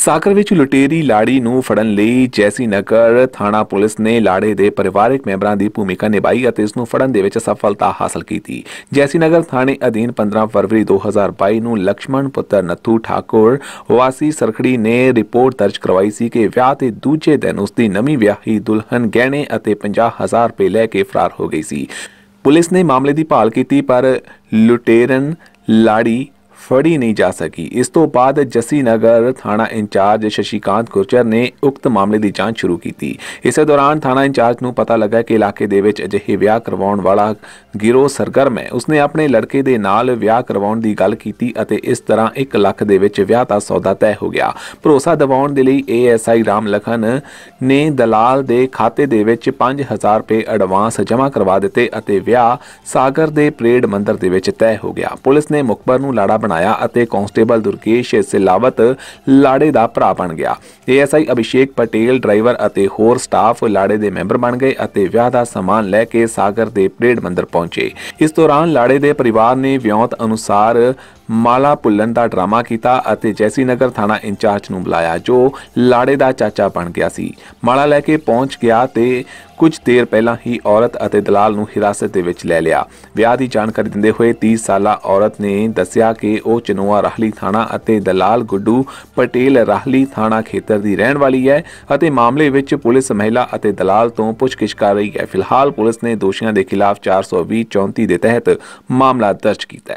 ਸਾਕਰ ਵਿੱਚ ਲੁਟੇਰੀ ਲਾੜੀ ਨੂੰ ਫੜਨ ਲਈ ਜੈਸੀ ਨਗਰ ਥਾਣਾ ਪੁਲਿਸ ਨੇ ਲਾੜੇ ਦੇ ਪਰਿਵਾਰਕ ਮੈਂਬਰਾਂ ਦੀ ਭੂਮਿਕਾ ਨਿਭਾਈ ਅਤੇ ਇਸ ਨੂੰ ਫੜਨ ਦੇ ਵਿੱਚ ਸਫਲਤਾ ਹਾਸਲ ਕੀਤੀ ਜੈਸੀ ਨਗਰ ਥਾਣੇ ਅਧੀਨ 15 ਫਰਵਰੀ 2022 ਨੂੰ ਲਕਸ਼ਮਣ ਪੁੱਤਰ ਨੱਥੂ ਠਾਕੁਰ ਵਾਸੀ ਸਰਖੜੀ ਨੇ ਰਿਪੋਰਟ ਦਰਜ ਕਰਵਾਈ ਸੀ ਕਿ ਵਿਆਹ ਤੇ ਦੂਜੇ ਦਿਨ ਉਸ ਦੀ ਨਵੀਂ ਵਿਆਹੀ ਦੁਲਹਨ ਗਹਿਣੇ ਅਤੇ 50000 ਰੁਪਏ ਲੈ ਕੇ ਫਰਾਰ ਹੋ ਗਈ ਸੀ ਪੁਲਿਸ ਨੇ ਮਾਮਲੇ ਦੀ ਭਾਲ ਕੀਤੀ ਪਰ ਲੁਟੇਰਨ ਲਾੜੀ ਫੜੀ ਨਹੀਂ ਜਾ ਸਕੀ ਇਸ ਤੋਂ ਬਾਅਦ ਜਸੀ ਨਗਰ ਥਾਣਾ ਇੰਚਾਰਜ ਸ਼ਸ਼ੀਕਾਂਤ ਗੁਰਚਰ ਨੇ ਉਕਤ ਮਾਮਲੇ ਦੀ ਜਾਂਚ ਸ਼ੁਰੂ ਕੀਤੀ ਇਸੇ ਦੌਰਾਨ ਥਾਣਾ ਇੰਚਾਰਜ ਨੂੰ ਪਤਾ ਲੱਗਾ ਕਿ ਇਲਾਕੇ ਦੇ ਵਿੱਚ ਅਜਿਹੇ ਵਿਆਹ ਕਰਵਾਉਣ ਵਾਲਾ ਗਿਰੋਹ ਸਰਗਰਮ ਹੈ ਉਸਨੇ ਆਪਣੇ ਲੜਕੇ ਦੇ ਨਾਲ ਵਿਆਹ ਕਰਵਾਉਣ ਦੀ ਗੱਲ ਕੀਤੀ ਅਤੇ ਇਸ ਤਰ੍ਹਾਂ 1 ਲੱਖ ਦੇ ਵਿੱਚ ਵਿਆਹ ਦਾ ਸੌਦਾ ਤੈਅ ਹੋ ਗਿਆ ਭਰੋਸਾ ਦਿਵਾਉਣ ਦੇ ਲਈ ਏਐਸਆਈ ਰਾਮ ਲਖਨ ਨੇ ਦਲਾਲ ਦੇ ਖਾਤੇ ਦੇ ਵਿੱਚ 5000 ਰੁਪਏ ਐਡਵਾਂਸ ਜਮ੍ਹਾਂ ਕਰਵਾ ਦਿੱਤੇ ਅਤੇ ਵਿਆਹ ਸਾਗਰ ਦੇ ਪ੍ਰੇਡ ਮੰਦਰ ਦੇ ਵਿੱਚ ਤੈਅ ਹੋ ਗਿਆ ਪੁਲਿਸ ਨੇ ਮੁਖਬਰ ਨੂੰ ਲਾੜਾ ਬਣਾਇਆ ਅਤੇ ਕਾਂਸਟੇਬਲ ਦੁਰਗੇਸ਼ ਸਿਲਾਵਤ ਲਾੜੇ ਦਾ ਭਰਾ ਬਣ ਗਿਆ ਏਐਸਆਈ ਅਭਿਸ਼ੇਕ ਪਟੇਲ ਡਰਾਈਵਰ ਅਤੇ ਹੋਰ ਸਟਾਫ ਲਾੜੇ ਦੇ ਮੈਂਬਰ ਬਣ ਗਏ ਅਤੇ ਵਿਆਹ ਦਾ ਸਮਾਨ ਲੈ ਕੇ ਸਾਗਰ ਦੇ ਪ੍ਰੇਡ ਮੰਦਰ ਪਹੁੰਚੇ ਇਸ ਦੌਰਾਨ ਲਾੜੇ ਦੇ ਪਰਿਵਾਰ ਨੇ ਵਿਉਂਤ ਅਨੁਸਾਰ ਮਾਲਾ ਭੁੱਲਣ ਦਾ ਡਰਾਮਾ ਕੀਤਾ ਅਤੇ ਜੈਸੀ ਨਗਰ ਥਾਣਾ ਇੰਚਾਰਜ ਨੂੰ ਬੁਲਾਇਆ ਜੋ ਲਾੜੇ ਦਾ ਚਾਚਾ ਬਣ ਗਿਆ ਸੀ ਮਾਲਾ ਲੈ ਕੇ ਪਹੁੰਚ ਗਿਆ ਤੇ ਕੁਝ ਦੇਰ ਪਹਿਲਾਂ ਹੀ ਔਰਤ ਅਤੇ ਦਲਾਲ ਨੂੰ ਹਿਰਾਸਤ ਦੇ ਵਿੱਚ ਲੈ ਲਿਆ ਵਿਆਹ ਦੀ ਜਾਣਕਾਰੀ ਦਿੰਦੇ ਹੋਏ 30 ਸਾਲਾ ਔਰਤ ਨੇ ਦੱਸਿਆ ਕਿ ਉਹ ਚਨੂਆ ਰਾਹਲੀ ਥਾਣਾ ਅਤੇ ਦਲਾਲ ਗੁੱਡੂ ਪਟੇਲ ਰਾਹਲੀ ਥਾਣਾ ਖੇਤਰ ਦੀ ਰਹਿਣ ਵਾਲੀ ਹੈ ਅਤੇ ਮਾਮਲੇ ਵਿੱਚ ਪੁਲਿਸ ਮਹਿਲਾ ਅਤੇ ਦਲਾਲ ਤੋਂ ਪੁੱਛਗਿੱਛ ਕਰ ਰਹੀ ਹੈ ਫਿਲਹਾਲ ਪੁਲਿਸ ਨੇ ਦੋਸ਼ੀਆਂ ਦੇ ਖਿਲਾਫ 420 34 ਦੇ ਤਹਿਤ ਮਾਮਲਾ ਦਰਜ ਕੀਤਾ